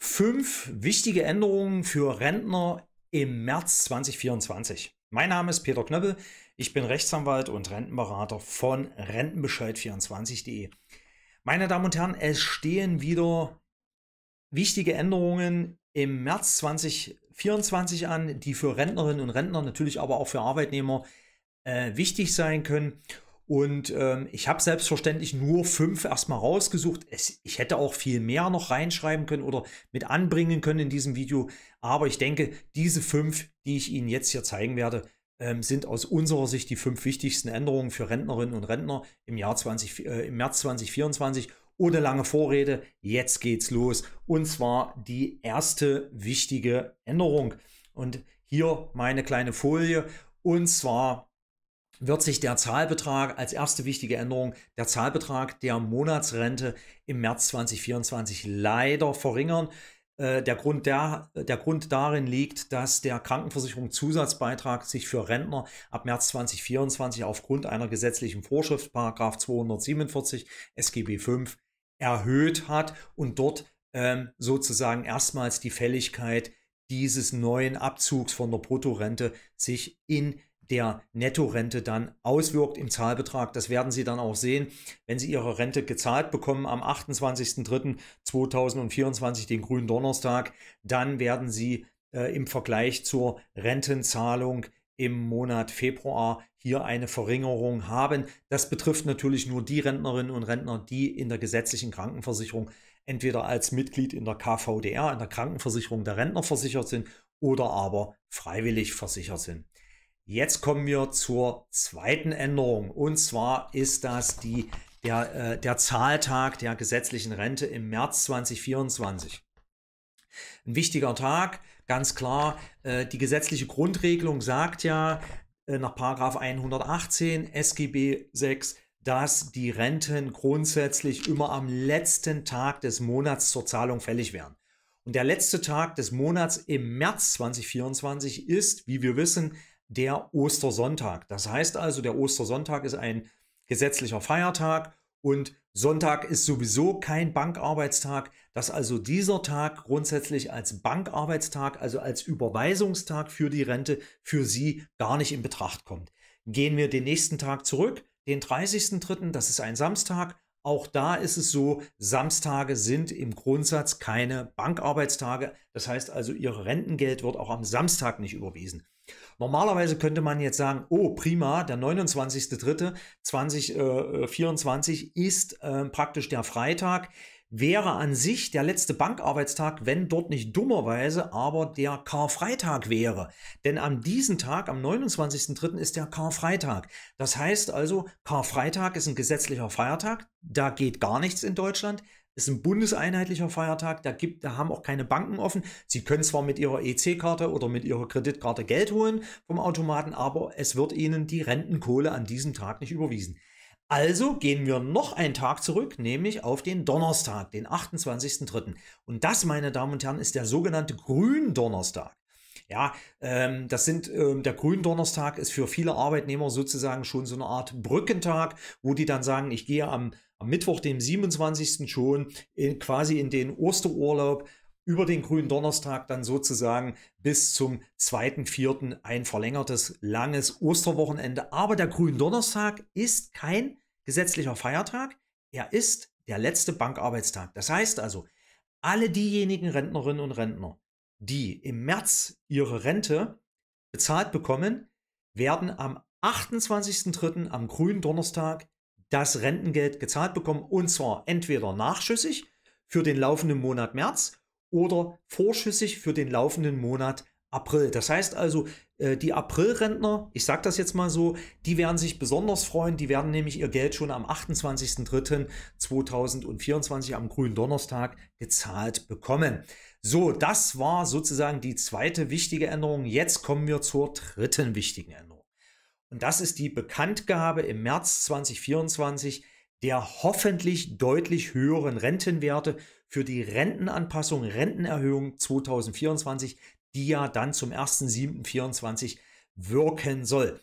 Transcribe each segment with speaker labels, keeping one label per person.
Speaker 1: Fünf wichtige Änderungen für Rentner im März 2024. Mein Name ist Peter Knöppel, ich bin Rechtsanwalt und Rentenberater von Rentenbescheid24.de. Meine Damen und Herren, es stehen wieder wichtige Änderungen im März 2024 an, die für Rentnerinnen und Rentner, natürlich aber auch für Arbeitnehmer äh, wichtig sein können. Und ähm, ich habe selbstverständlich nur fünf erstmal rausgesucht. Es, ich hätte auch viel mehr noch reinschreiben können oder mit anbringen können in diesem Video. Aber ich denke, diese fünf, die ich Ihnen jetzt hier zeigen werde, ähm, sind aus unserer Sicht die fünf wichtigsten Änderungen für Rentnerinnen und Rentner im, Jahr 20, äh, im März 2024. Ohne lange Vorrede, jetzt geht's los. Und zwar die erste wichtige Änderung. Und hier meine kleine Folie. Und zwar wird sich der Zahlbetrag als erste wichtige Änderung, der Zahlbetrag der Monatsrente im März 2024 leider verringern. Äh, der Grund, der, der Grund darin liegt, dass der Krankenversicherungszusatzbeitrag sich für Rentner ab März 2024 aufgrund einer gesetzlichen Vorschrift, Paragraf 247 SGB 5, erhöht hat und dort ähm, sozusagen erstmals die Fälligkeit dieses neuen Abzugs von der Bruttorente sich in der Nettorente dann auswirkt im Zahlbetrag. Das werden Sie dann auch sehen, wenn Sie Ihre Rente gezahlt bekommen am 28.03.2024, den grünen Donnerstag. Dann werden Sie äh, im Vergleich zur Rentenzahlung im Monat Februar hier eine Verringerung haben. Das betrifft natürlich nur die Rentnerinnen und Rentner, die in der gesetzlichen Krankenversicherung entweder als Mitglied in der KVDR, in der Krankenversicherung der Rentner versichert sind oder aber freiwillig versichert sind. Jetzt kommen wir zur zweiten Änderung. Und zwar ist das die, der, äh, der Zahltag der gesetzlichen Rente im März 2024. Ein wichtiger Tag, ganz klar. Äh, die gesetzliche Grundregelung sagt ja äh, nach 118 SGB 6, dass die Renten grundsätzlich immer am letzten Tag des Monats zur Zahlung fällig werden. Und der letzte Tag des Monats im März 2024 ist, wie wir wissen, der Ostersonntag. Das heißt also, der Ostersonntag ist ein gesetzlicher Feiertag und Sonntag ist sowieso kein Bankarbeitstag, dass also dieser Tag grundsätzlich als Bankarbeitstag, also als Überweisungstag für die Rente für Sie gar nicht in Betracht kommt. Gehen wir den nächsten Tag zurück, den 30.03., das ist ein Samstag, auch da ist es so, Samstage sind im Grundsatz keine Bankarbeitstage. Das heißt also, Ihr Rentengeld wird auch am Samstag nicht überwiesen. Normalerweise könnte man jetzt sagen, oh prima, der 29.03.2024 äh, äh, ist äh, praktisch der Freitag wäre an sich der letzte Bankarbeitstag, wenn dort nicht dummerweise aber der Karfreitag wäre. Denn an diesem Tag, am 29.03. ist der Karfreitag. Das heißt also, Karfreitag ist ein gesetzlicher Feiertag, da geht gar nichts in Deutschland. Ist ein bundeseinheitlicher Feiertag, da, gibt, da haben auch keine Banken offen. Sie können zwar mit ihrer EC-Karte oder mit ihrer Kreditkarte Geld holen vom Automaten, aber es wird ihnen die Rentenkohle an diesem Tag nicht überwiesen. Also gehen wir noch einen Tag zurück, nämlich auf den Donnerstag, den 28.03. Und das, meine Damen und Herren, ist der sogenannte Gründonnerstag. Ja, ähm, das sind ähm, der Gründonnerstag ist für viele Arbeitnehmer sozusagen schon so eine Art Brückentag, wo die dann sagen, ich gehe am, am Mittwoch, dem 27. schon in, quasi in den Osterurlaub über den grünen Donnerstag dann sozusagen bis zum 2.4. ein verlängertes langes Osterwochenende. Aber der grünen Donnerstag ist kein gesetzlicher Feiertag. Er ist der letzte Bankarbeitstag. Das heißt also, alle diejenigen Rentnerinnen und Rentner, die im März ihre Rente bezahlt bekommen, werden am 28.3. am grünen Donnerstag das Rentengeld gezahlt bekommen und zwar entweder nachschüssig für den laufenden Monat März oder vorschüssig für den laufenden Monat April. Das heißt also, äh, die Aprilrentner, ich sage das jetzt mal so, die werden sich besonders freuen. Die werden nämlich ihr Geld schon am 28.03.2024 am grünen Donnerstag gezahlt bekommen. So, das war sozusagen die zweite wichtige Änderung. Jetzt kommen wir zur dritten wichtigen Änderung. Und das ist die Bekanntgabe im März 2024 der hoffentlich deutlich höheren Rentenwerte für die Rentenanpassung, Rentenerhöhung 2024, die ja dann zum 1.7.24 wirken soll.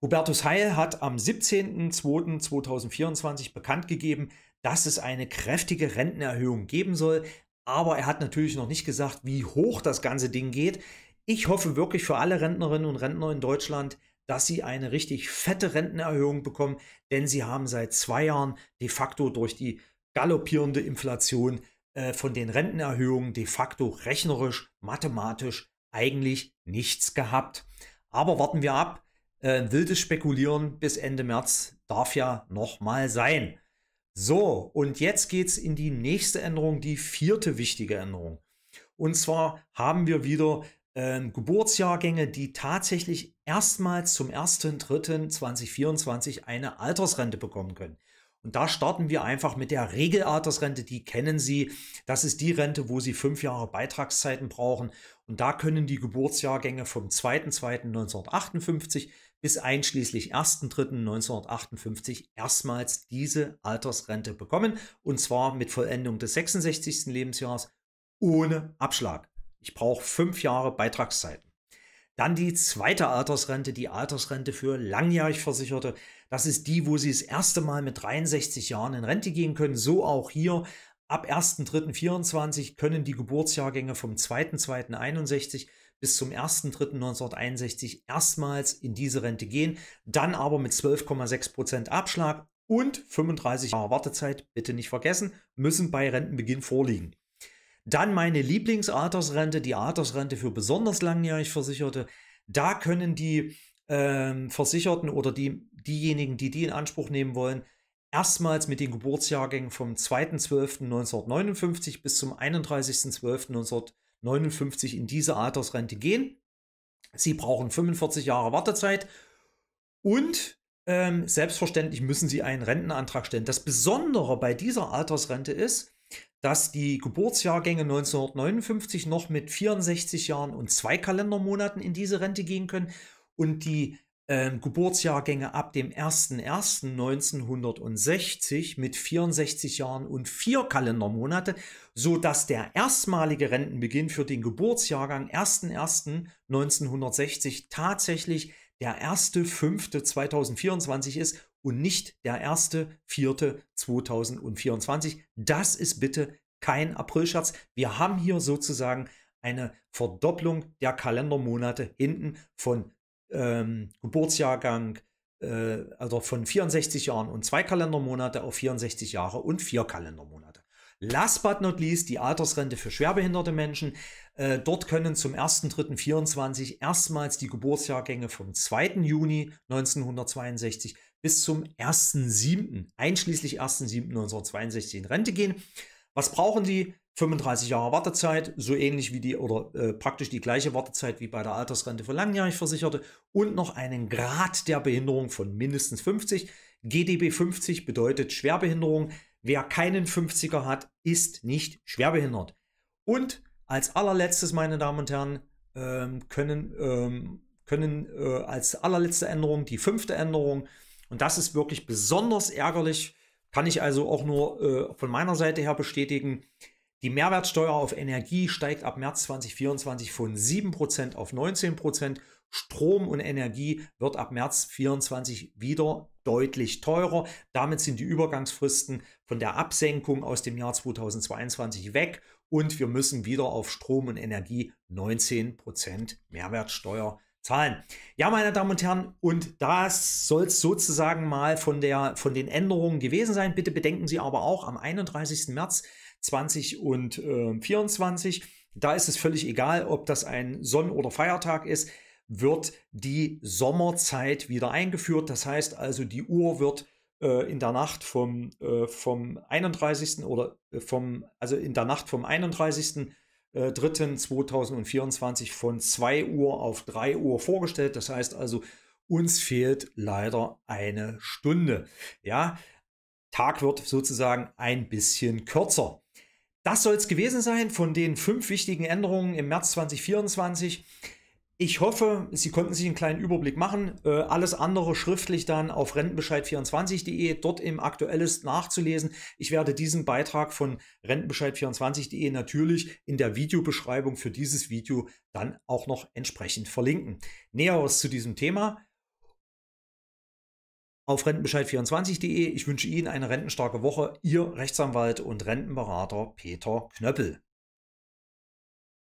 Speaker 1: Hubertus Heil hat am 17.02.2024 bekannt gegeben, dass es eine kräftige Rentenerhöhung geben soll, aber er hat natürlich noch nicht gesagt, wie hoch das ganze Ding geht. Ich hoffe wirklich für alle Rentnerinnen und Rentner in Deutschland, dass sie eine richtig fette Rentenerhöhung bekommen, denn sie haben seit zwei Jahren de facto durch die galoppierende Inflation äh, von den Rentenerhöhungen de facto rechnerisch, mathematisch eigentlich nichts gehabt. Aber warten wir ab. Äh, wildes Spekulieren bis Ende März darf ja nochmal sein. So, und jetzt geht es in die nächste Änderung, die vierte wichtige Änderung. Und zwar haben wir wieder ähm, Geburtsjahrgänge, die tatsächlich erstmals zum 1.3.2024 eine Altersrente bekommen können. Und da starten wir einfach mit der Regelaltersrente, die kennen Sie. Das ist die Rente, wo Sie fünf Jahre Beitragszeiten brauchen. Und da können die Geburtsjahrgänge vom 2.2.1958 bis einschließlich 1.3.1958 erstmals diese Altersrente bekommen. Und zwar mit Vollendung des 66. Lebensjahres ohne Abschlag. Ich brauche fünf Jahre Beitragszeiten. Dann die zweite Altersrente, die Altersrente für langjährig Versicherte. Das ist die, wo Sie das erste Mal mit 63 Jahren in Rente gehen können. So auch hier. Ab 1.3.24 können die Geburtsjahrgänge vom 2.2.61 bis zum 1.3.1961 erstmals in diese Rente gehen, dann aber mit 12,6% Abschlag und 35 Jahre Wartezeit, bitte nicht vergessen, müssen bei Rentenbeginn vorliegen. Dann meine Lieblingsaltersrente, die Altersrente für besonders langjährig Versicherte. Da können die ähm, Versicherten oder die, diejenigen, die die in Anspruch nehmen wollen, erstmals mit den Geburtsjahrgängen vom 2.12.1959 bis zum 31.12.1959 in diese Altersrente gehen. Sie brauchen 45 Jahre Wartezeit und ähm, selbstverständlich müssen Sie einen Rentenantrag stellen. Das Besondere bei dieser Altersrente ist, dass die Geburtsjahrgänge 1959 noch mit 64 Jahren und zwei Kalendermonaten in diese Rente gehen können und die äh, Geburtsjahrgänge ab dem 01.01.1960 mit 64 Jahren und vier Kalendermonate, sodass der erstmalige Rentenbeginn für den Geburtsjahrgang 01.01.1960 tatsächlich der 1.5.2024 ist und nicht der 1.4.2024. Das ist bitte kein Aprilscherz. Wir haben hier sozusagen eine Verdopplung der Kalendermonate hinten von ähm, Geburtsjahrgang, äh, also von 64 Jahren und zwei Kalendermonate auf 64 Jahre und vier Kalendermonate. Last but not least die Altersrente für schwerbehinderte Menschen. Äh, dort können zum 1.3.24 erstmals die Geburtsjahrgänge vom 2. Juni 1962 bis zum 1.7., einschließlich 1.7. 1.7.1962 in Rente gehen. Was brauchen die? 35 Jahre Wartezeit, so ähnlich wie die oder äh, praktisch die gleiche Wartezeit wie bei der Altersrente für langjährig Versicherte und noch einen Grad der Behinderung von mindestens 50. GDB 50 bedeutet Schwerbehinderung. Wer keinen 50er hat, ist nicht schwerbehindert. Und als allerletztes, meine Damen und Herren, ähm, können, ähm, können äh, als allerletzte Änderung, die fünfte Änderung, und das ist wirklich besonders ärgerlich. Kann ich also auch nur äh, von meiner Seite her bestätigen. Die Mehrwertsteuer auf Energie steigt ab März 2024 von 7% auf 19%. Strom und Energie wird ab März 2024 wieder deutlich teurer. Damit sind die Übergangsfristen von der Absenkung aus dem Jahr 2022 weg und wir müssen wieder auf Strom und Energie 19% Mehrwertsteuer Zahlen. Ja, meine Damen und Herren, und das soll es sozusagen mal von, der, von den Änderungen gewesen sein. Bitte bedenken Sie aber auch am 31. März 2024, äh, da ist es völlig egal, ob das ein Sonn- oder Feiertag ist, wird die Sommerzeit wieder eingeführt. Das heißt also, die Uhr wird äh, in der Nacht vom, äh, vom 31. oder äh, vom, also in der Nacht vom 31. 2024 äh, von 2 Uhr auf 3 Uhr vorgestellt. Das heißt also, uns fehlt leider eine Stunde. Ja, Tag wird sozusagen ein bisschen kürzer. Das soll es gewesen sein von den fünf wichtigen Änderungen im März 2024. Ich hoffe, Sie konnten sich einen kleinen Überblick machen. Äh, alles andere schriftlich dann auf rentenbescheid24.de, dort im Aktuelles nachzulesen. Ich werde diesen Beitrag von rentenbescheid24.de natürlich in der Videobeschreibung für dieses Video dann auch noch entsprechend verlinken. Näheres zu diesem Thema auf rentenbescheid24.de. Ich wünsche Ihnen eine rentenstarke Woche. Ihr Rechtsanwalt und Rentenberater Peter Knöppel.